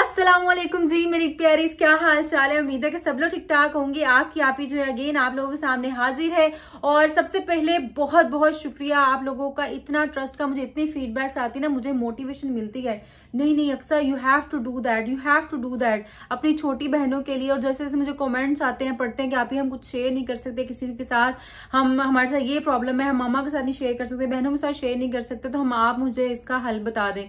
असलम जी मेरी प्यारी क्या हाल चाल है उम्मीद है कि सब लोग ठीक ठाक होंगे आपकी आप ही जो है अगेन आप लोगों के सामने हाजिर है और सबसे पहले बहुत बहुत शुक्रिया आप लोगों का इतना ट्रस्ट का मुझे इतनी फीडबैक्स आती है ना मुझे मोटिवेशन मिलती है नहीं नहीं अक्सर you have to do that you have to do that अपनी छोटी बहनों के लिए और जैसे जैसे मुझे कमेंट्स आते हैं पढ़ते हैं कि आप ही हम कुछ शेयर नहीं कर सकते किसी के साथ हम हमारे साथ ये प्रॉब्लम है हम मामा के साथ नहीं शेयर कर सकते बहनों के साथ शेयर नहीं कर सकते तो हम आप मुझे इसका हल बता दें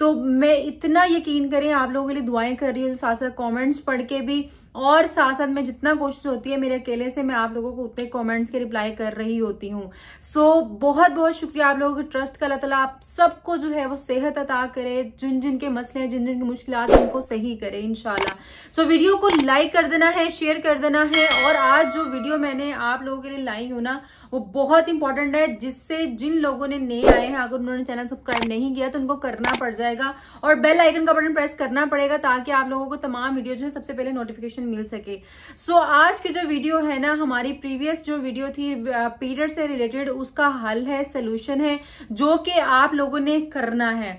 तो मैं इतना यकीन करें आप लोगों के लिए दुआएं कर रही हूँ साथ साथ कॉमेंट्स पढ़ के भी और साथ साथ में जितना कोशिश होती है मेरे अकेले से मैं आप लोगों को उतने कमेंट्स के रिप्लाई कर रही होती हूँ सो so, बहुत बहुत शुक्रिया आप लोगों के ट्रस्ट का अल्लाह तला आप सबको जो है वो सेहत अता करे जिन जिन के मसले हैं जिन जिन की मुश्किल उनको सही करे इनशाला सो so, वीडियो को लाइक कर देना है शेयर कर देना है और आज जो वीडियो मैंने आप लोगों के लिए लाई हूं ना वो बहुत इंपॉर्टेंट है जिससे जिन लोगों ने नए आए हैं अगर उन्होंने चैनल सब्सक्राइब नहीं किया तो उनको करना पड़ जाएगा और बेल आइकन का बटन प्रेस करना पड़ेगा ताकि आप लोगों को तमाम वीडियो जो है सबसे पहले नोटिफिकेशन इन्फॉर्मेशन मिल सके सो so, आज की जो वीडियो है ना हमारी प्रीवियस जो वीडियो थी पीरियड से रिलेटेड उसका हल है सोल्यूशन है जो कि आप लोगों ने करना है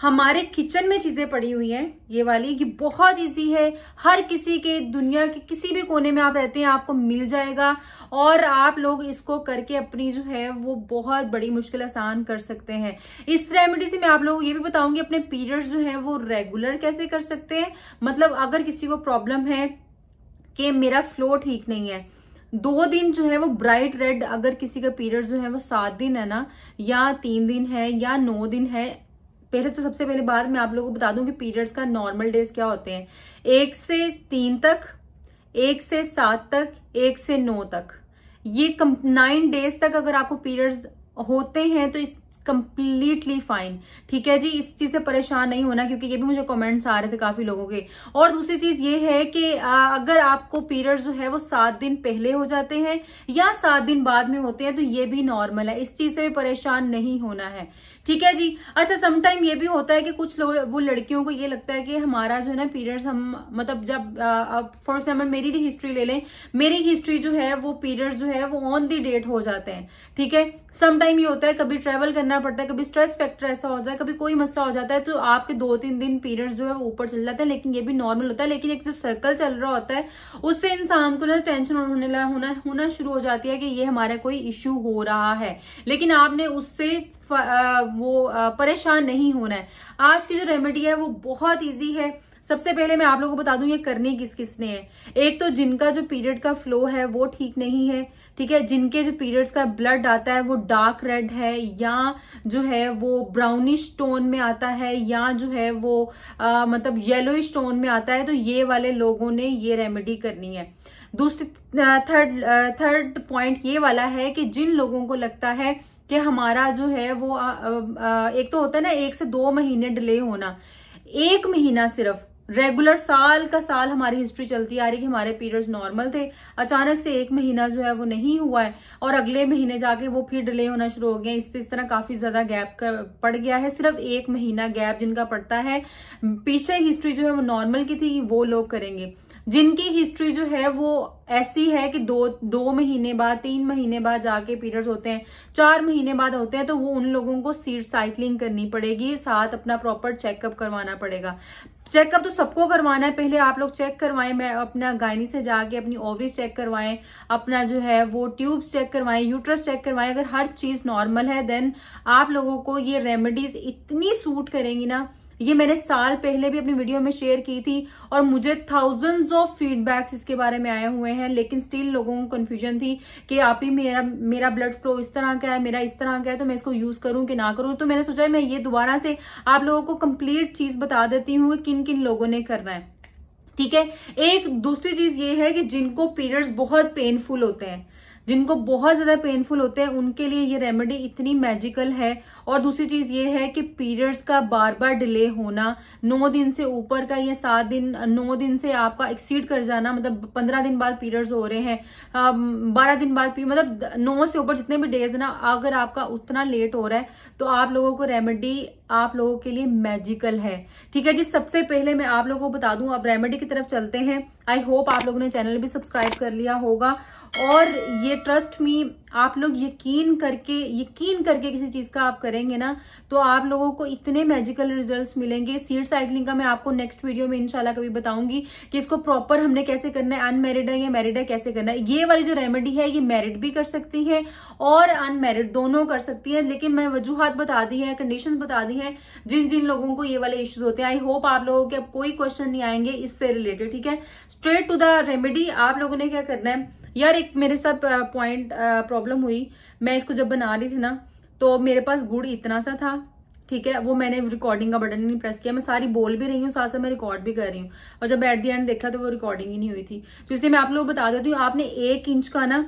हमारे किचन में चीजें पड़ी हुई हैं ये वाली ये बहुत इजी है हर किसी के दुनिया के किसी भी कोने में आप रहते हैं आपको मिल जाएगा और आप लोग इसको करके अपनी जो है वो बहुत बड़ी मुश्किल आसान कर सकते हैं इस रेमेडी से मैं आप लोगों को ये भी बताऊंगी अपने पीरियड्स जो है वो रेगुलर कैसे कर सकते हैं मतलब अगर किसी को प्रॉब्लम है कि मेरा फ्लो ठीक नहीं है दो दिन जो है वो ब्राइट रेड अगर किसी का पीरियड जो है वो सात दिन है ना या तीन दिन है या नौ दिन है पहले तो सबसे पहले बात मैं आप लोगों को बता दूं कि पीरियड्स का नॉर्मल डेज क्या होते हैं एक से तीन तक एक से सात तक एक से नौ तक ये नाइन डेज तक अगर आपको पीरियड्स होते हैं तो इस कंप्लीटली फाइन ठीक है जी इस चीज से परेशान नहीं होना क्योंकि ये भी मुझे कमेंट्स आ रहे थे काफी लोगों के और दूसरी चीज ये है कि अगर आपको पीरियड जो है वो सात दिन पहले हो जाते हैं या सात दिन बाद में होते हैं तो ये भी नॉर्मल है इस चीज से भी परेशान नहीं होना है ठीक है जी अच्छा समटाइम ये भी होता है कि कुछ लोग वो लड़कियों को ये लगता है कि हमारा जो है ना पीरियड्स हम मतलब जब फॉर एग्जाम्पल मेरी भी हिस्ट्री ले लें मेरी हिस्ट्री जो है वो पीरियड्स जो है वो ऑन दी डेट हो जाते हैं ठीक है समटाइम ये होता है कभी ट्रेवल करना पड़ता है कभी स्ट्रेस फैक्टर ऐसा होता है कभी कोई मसला हो जाता है तो आपके दो तीन दिन पीरियड्स जो है वो ऊपर चल जाते हैं लेकिन ये भी नॉर्मल होता है लेकिन एक जो सर्कल चल रहा होता है उससे इंसान को ना टेंशन होने होना होना शुरू हो जाती है कि ये हमारा कोई इश्यू हो रहा है लेकिन आपने उससे वो परेशान नहीं होना है आज की जो रेमेडी है वो बहुत ईजी है सबसे पहले मैं आप लोगों को बता दूं ये करनी किस किसने है एक तो जिनका जो पीरियड का फ्लो है वो ठीक नहीं है ठीक है जिनके जो पीरियड्स का ब्लड आता है वो डार्क रेड है या जो है वो ब्राउनिश टोन में आता है या जो है वो आ, मतलब येलो टोन में आता है तो ये वाले लोगों ने ये रेमेडी करनी है दूसरी थर्ड थर्ड पॉइंट ये वाला है कि जिन लोगों को लगता है कि हमारा जो है वो आ, आ, एक तो होता है ना एक से दो महीने डिले होना एक महीना सिर्फ रेगुलर साल का साल हमारी हिस्ट्री चलती आ रही कि हमारे पीरियड्स नॉर्मल थे अचानक से एक महीना जो है वो नहीं हुआ है और अगले महीने जाके वो फिर डिले होना शुरू हो गया इससे इस तरह काफी ज्यादा गैप कर, पड़ गया है सिर्फ एक महीना गैप जिनका पड़ता है पीछे हिस्ट्री जो है वो नॉर्मल की थी वो लोग करेंगे जिनकी हिस्ट्री जो है वो ऐसी है कि दो दो महीने बाद तीन महीने बाद जाके पीरियड्स होते हैं चार महीने बाद होते हैं तो वो उन लोगों को सीट साइकिलिंग करनी पड़ेगी साथ अपना प्रॉपर चेकअप करवाना पड़ेगा चेकअप तो सबको करवाना है पहले आप लोग चेक करवाएं मैं अपना गायनी से जाके अपनी ओविस चेक करवाएं अपना जो है वो ट्यूब्स चेक करवाएं यूट्रस चेक करवाएं अगर हर चीज नॉर्मल है देन आप लोगों को ये रेमेडीज इतनी सूट करेंगी ना ये मैंने साल पहले भी अपनी वीडियो में शेयर की थी और मुझे थाउजेंड्स ऑफ फीडबैक्स इसके बारे में आए हुए हैं लेकिन स्टिल लोगों को कन्फ्यूजन थी कि आप ही मेरा मेरा ब्लड फ्लो इस तरह का है मेरा इस तरह का है तो मैं इसको यूज करूं कि ना करूं तो मैंने सोचा मैं ये दोबारा से आप लोगों को कंप्लीट चीज बता देती हूँ कि किन किन लोगों ने करना है ठीक है एक दूसरी चीज ये है कि जिनको पीरियड्स बहुत पेनफुल होते हैं जिनको बहुत ज्यादा पेनफुल होते हैं उनके लिए ये रेमेडी इतनी मैजिकल है और दूसरी चीज़ ये है कि पीरियड्स का बार बार डिले होना नौ दिन से ऊपर का या सात दिन नौ दिन से आपका एक्सीड कर जाना मतलब पंद्रह दिन बाद पीरियड्स हो रहे हैं बारह दिन बाद मतलब नौ से ऊपर जितने भी डेज ना अगर आपका उतना लेट हो रहा है तो आप लोगों को रेमेडी आप लोगों के लिए मैजिकल है ठीक है जी सबसे पहले मैं आप लोगों को बता दूं अब रेमेडी की तरफ चलते हैं आई होप आप लोगों ने चैनल भी सब्सक्राइब कर लिया होगा और ये ट्रस्ट मी आप लोग यकीन करके यकीन करके किसी चीज़ का आप करेंगे ना तो आप लोगों को इतने मैजिकल रिजल्ट्स मिलेंगे सीड साइकिलिंग का मैं आपको नेक्स्ट वीडियो में इंशाल्लाह कभी बताऊंगी कि इसको प्रॉपर हमने कैसे करना है अनमेरिड है या मैरिड है कैसे करना है ये वाली जो रेमेडी है ये मैरिड भी कर सकती है और अनमेरिड दोनों कर सकती है लेकिन मैं वजूहत बता दी है कंडीशन बता दी है जिन जिन लोगों को ये वाले इश्यूज होते हैं आई होप आप लोगों के अब कोई क्वेश्चन नहीं आएंगे इससे रिलेटेड ठीक है स्ट्रेट टू द रेमेडी आप लोगों ने क्या करना है यार एक मेरे साथ पॉइंट प्रॉब्लम हुई मैं इसको जब बना रही थी ना तो मेरे पास गुड़ इतना सा था ठीक है वो मैंने रिकॉर्डिंग का बटन नहीं प्रेस किया मैं सारी बोल भी रही हूँ साथ साथ मैं रिकॉर्ड भी कर रही हूँ और जब एट दी एंड देखा तो वो रिकॉर्डिंग ही नहीं हुई थी तो इसलिए मैं आप लोग बता देती हूँ आपने एक इंच का ना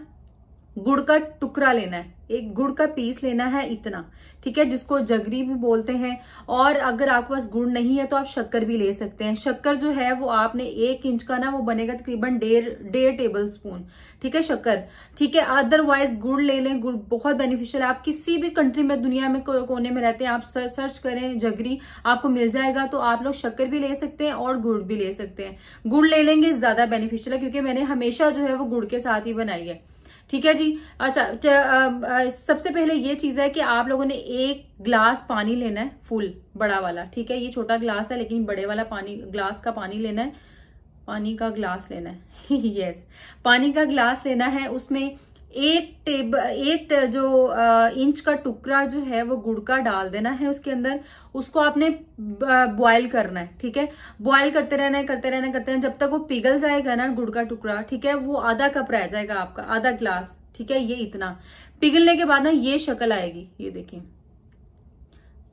गुड़ का टुकड़ा लेना है एक गुड़ का पीस लेना है इतना ठीक है जिसको जगरी भी बोलते हैं और अगर आपके पास गुड़ नहीं है तो आप शक्कर भी ले सकते हैं शक्कर जो है वो आपने एक इंच का ना वो बनेगा तकरीबन डेढ़ डेढ़ टेबल स्पून ठीक है शक्कर ठीक है अदरवाइज गुड़ ले लें गुड़ बहुत बेनिफिशियल आप किसी भी कंट्री में दुनिया में कोने में रहते हैं आप सर्च करें जगरी आपको मिल जाएगा तो आप लोग शक्कर भी ले सकते हैं और गुड़ भी ले सकते हैं गुड़ ले लेंगे ज्यादा बेनिफिशियल है क्योंकि मैंने हमेशा जो है वो गुड़ के साथ ही बनाई है ठीक है जी अच्छा सबसे पहले ये चीज़ है कि आप लोगों ने एक ग्लास पानी लेना है फुल बड़ा वाला ठीक है ये छोटा ग्लास है लेकिन बड़े वाला पानी ग्लास का पानी लेना है पानी का ग्लास लेना है यस पानी का ग्लास लेना है उसमें एक टेबल एक जो इंच का टुकड़ा जो है वो गुड़ का डाल देना है उसके अंदर उसको आपने बॉयल करना है ठीक है बॉयल करते रहना है करते रहना है करते रहना जब तक वो पिघल जाएगा ना गुड़ का टुकड़ा ठीक है वो आधा कप रह जाएगा आपका आधा ग्लास ठीक है ये इतना पिघलने के बाद ना ये शक्ल आएगी ये देखिए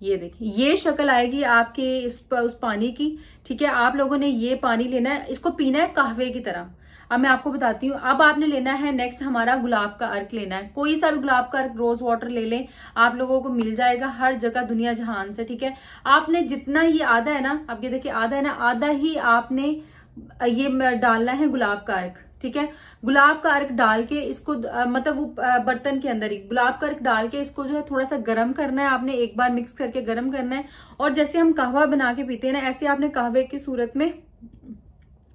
ये देखिए ये शक्ल आएगी आपके इस उस पानी की ठीक है आप लोगों ने ये पानी लेना है इसको पीना है कहवे की तरह अब मैं आपको बताती हूँ अब आपने लेना है नेक्स्ट हमारा गुलाब का अर्क लेना है कोई सा भी गुलाब का अर्क रोज वाटर ले लें आप लोगों को मिल जाएगा हर जगह दुनिया जहान से ठीक है आपने जितना ये आधा है ना अब ये देखिए आधा है ना आधा ही आपने ये डालना है गुलाब का अर्क ठीक है गुलाब का अर्क डाल के इसको मतलब वो बर्तन के अंदर ही गुलाब का अर्क डाल के इसको जो है थोड़ा सा गर्म करना है आपने एक बार मिक्स करके गर्म करना है और जैसे हम कहवा बना के पीते हैं ना ऐसे आपने कहवे की सूरत में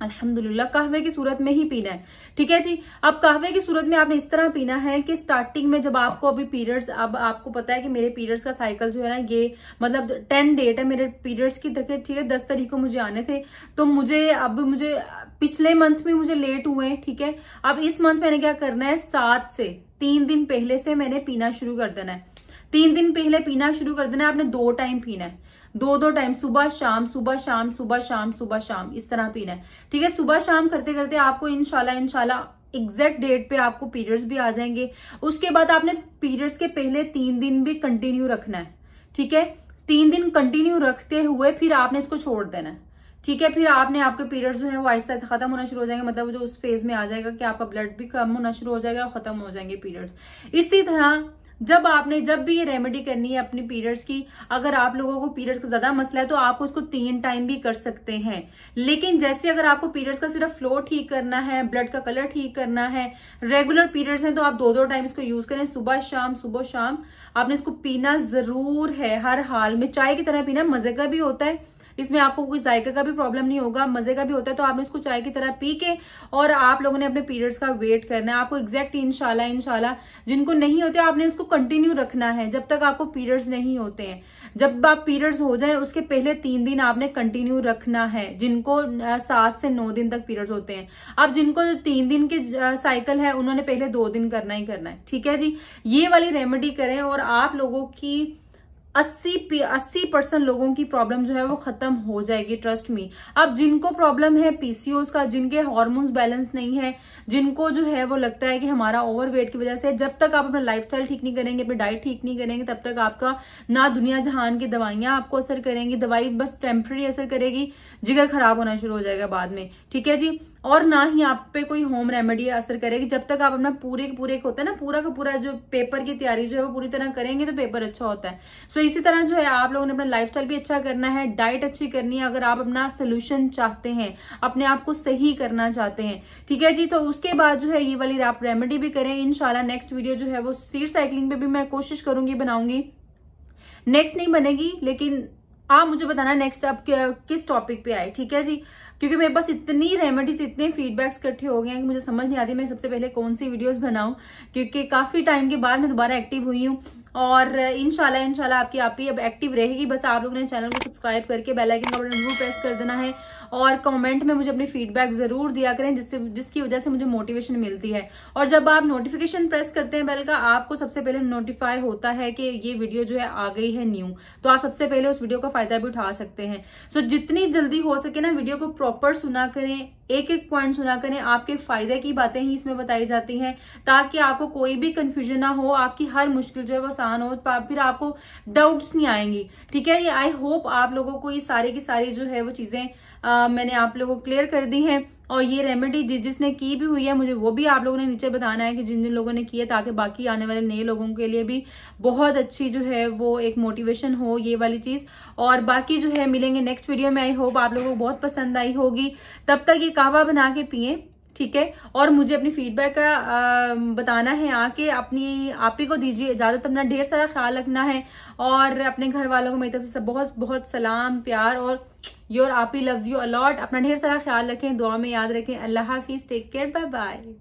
अल्हम्दुलिल्लाह कहवे की सूरत में ही पीना है ठीक है जी अब कहवे की सूरत में आपने इस तरह पीना है कि स्टार्टिंग में जब आपको अभी पीरियड्स अब आपको पता है कि मेरे पीरियड्स का साइकिल जो है ना ये मतलब टेन डेट है मेरे पीरियड्स की ठीक है दस तारीख को मुझे आने थे तो मुझे अब मुझे पिछले मंथ में मुझे लेट हुए ठीक है अब इस मंथ मैंने क्या करना है सात से तीन दिन पहले से मैंने पीना शुरू कर देना है तीन दिन पहले पीना शुरू कर देना आपने दो टाइम पीना है दो दो टाइम सुबह शाम सुबह शाम सुबह शाम सुबह शाम इस तरह पीना है ठीक है सुबह शाम करते करते आपको इनशाला इनशाला एग्जैक्ट डेट पे आपको पीरियड्स भी आ जाएंगे उसके बाद आपने पीरियड्स के पहले तीन दिन भी कंटिन्यू रखना है ठीक है तीन दिन कंटिन्यू रखते हुए फिर आपने इसको छोड़ देना है ठीक है फिर आपने आपके पीरियड्स जो है वो आहिस्ता आहिस्ता खत्म होना शुरू हो जाएंगे मतलब जो उस फेज में आ जाएगा कि आपका ब्लड भी कम होना शुरू हो जाएगा और खत्म हो जाएंगे पीरियड्स इसी तरह जब आपने जब भी ये रेमेडी करनी है अपनी पीरियड्स की अगर आप लोगों को पीरियड्स का ज्यादा मसला है तो आप उसको तीन टाइम भी कर सकते हैं लेकिन जैसे अगर आपको पीरियड्स का सिर्फ फ्लो ठीक करना है ब्लड का कलर ठीक करना है रेगुलर पीरियड्स हैं तो आप दो दो टाइम इसको यूज करें सुबह शाम सुबह शाम आपने इसको पीना जरूर है हर हाल में चाय की तरह पीना मजे का भी होता है इसमें आपको कोई जायके का भी प्रॉब्लम नहीं होगा मजे का भी होता है तो आपने इसको चाय की तरह पी के और आप लोगों ने अपने पीरियड्स का वेट करना है आपको एग्जैक्ट इनशाला इनशाला जिनको नहीं होते आपने उसको कंटिन्यू रखना है जब तक आपको पीरियड्स नहीं होते हैं जब आप पीरियड्स हो जाए उसके पहले तीन दिन आपने कंटिन्यू रखना है जिनको सात से नौ दिन तक पीरियड्स होते हैं अब जिनको तीन दिन के साइकिल है उन्होंने पहले दो दिन करना ही करना है ठीक है जी ये वाली रेमेडी करें और आप लोगों की अस्सी अस्सी परसेंट लोगों की प्रॉब्लम जो है वो खत्म हो जाएगी ट्रस्ट मी अब जिनको प्रॉब्लम है पीसीओस का जिनके हॉर्मोन्स बैलेंस नहीं है जिनको जो है वो लगता है कि हमारा ओवरवेट की वजह से जब तक आप अपना लाइफस्टाइल ठीक नहीं करेंगे अपनी डाइट ठीक नहीं करेंगे तब तक आपका ना दुनिया जहान की दवाइयां आपको असर करेंगी दवाई बस टेम्प्रेरी असर करेगी जिगर खराब होना शुरू हो जाएगा बाद में ठीक है जी और ना ही आप पे कोई होम रेमेडी असर करेगी जब तक आप अपना पूरे के पूरे होता है ना पूरा का पूरा जो पेपर की तैयारी जो है वो पूरी तरह करेंगे तो पेपर अच्छा होता है सो so, इसी तरह जो है आप लोगों ने अपना लाइफ भी अच्छा करना है डाइट अच्छी करनी है अगर आप अपना सोल्यूशन चाहते हैं अपने आप को सही करना चाहते हैं ठीक है जी तो उसके बाद जो है ये वाली आप रेमेडी भी करें इनशाला नेक्स्ट वीडियो जो है वो सीट साइकिलिंग पे भी मैं कोशिश करूंगी बनाऊंगी नेक्स्ट नहीं बनेगी लेकिन आप मुझे बताना नेक्स्ट आप किस टॉपिक पे आए ठीक है जी क्योंकि मेरे पास इतनी रेमेडीज इतने फीडबैक्स इकट्ठे हो गए हैं कि मुझे समझ नहीं आती मैं सबसे पहले कौन सी वीडियोस बनाऊं क्योंकि काफी टाइम के बाद मैं दोबारा एक्टिव हुई हूँ और इनशाला इनशाला आपकी आप ही अब एक्टिव रहेगी बस आप लोगों ने चैनल को सब्सक्राइब करके बेलाइकन का बटन जरूर प्रेस कर देना है और कमेंट में मुझे अपनी फीडबैक जरूर दिया करें जिससे जिसकी वजह से मुझे मोटिवेशन मिलती है और जब आप नोटिफिकेशन प्रेस करते हैं बेल का आपको सबसे पहले नोटिफाई होता है कि ये वीडियो जो है आ गई है न्यू तो आप सबसे पहले उस वीडियो का फायदा भी उठा सकते हैं सो so, जितनी जल्दी हो सके ना वीडियो को प्रॉपर सुना करें एक एक पॉइंट सुना करें आपके फायदे की बातें ही इसमें बताई जाती हैं ताकि आपको कोई भी कंफ्यूजन ना हो आपकी हर मुश्किल जो है वो आसान हो फिर आपको डाउट्स नहीं आएंगी ठीक है आई होप आप लोगों को ये सारी की सारी जो है वो चीजें मैंने आप लोगों को क्लियर कर दी हैं और ये रेमेडी जिस जिसने की भी हुई है मुझे वो भी आप लोगों ने नीचे बताना है कि जिन जिन लोगों ने की है ताकि बाकी आने वाले नए लोगों के लिए भी बहुत अच्छी जो है वो एक मोटिवेशन हो ये वाली चीज़ और बाकी जो है मिलेंगे नेक्स्ट वीडियो में आई होप आप लोगों को बहुत पसंद आई होगी तब तक ये कहवा बना के पिए ठीक है और मुझे अपनी फीडबैक का बताना है आके अपनी आप ही को दीजिए इजाज़त अपना ढेर सारा ख्याल रखना है और अपने घर वालों को मेरी तरफ से बहुत बहुत सलाम प्यार और योर आप ही लव्ज यू अलॉट अपना ढेर सारा ख्याल रखें दुआ में याद रखें अल्लाह हाफिज़ टेक केयर बाय बाय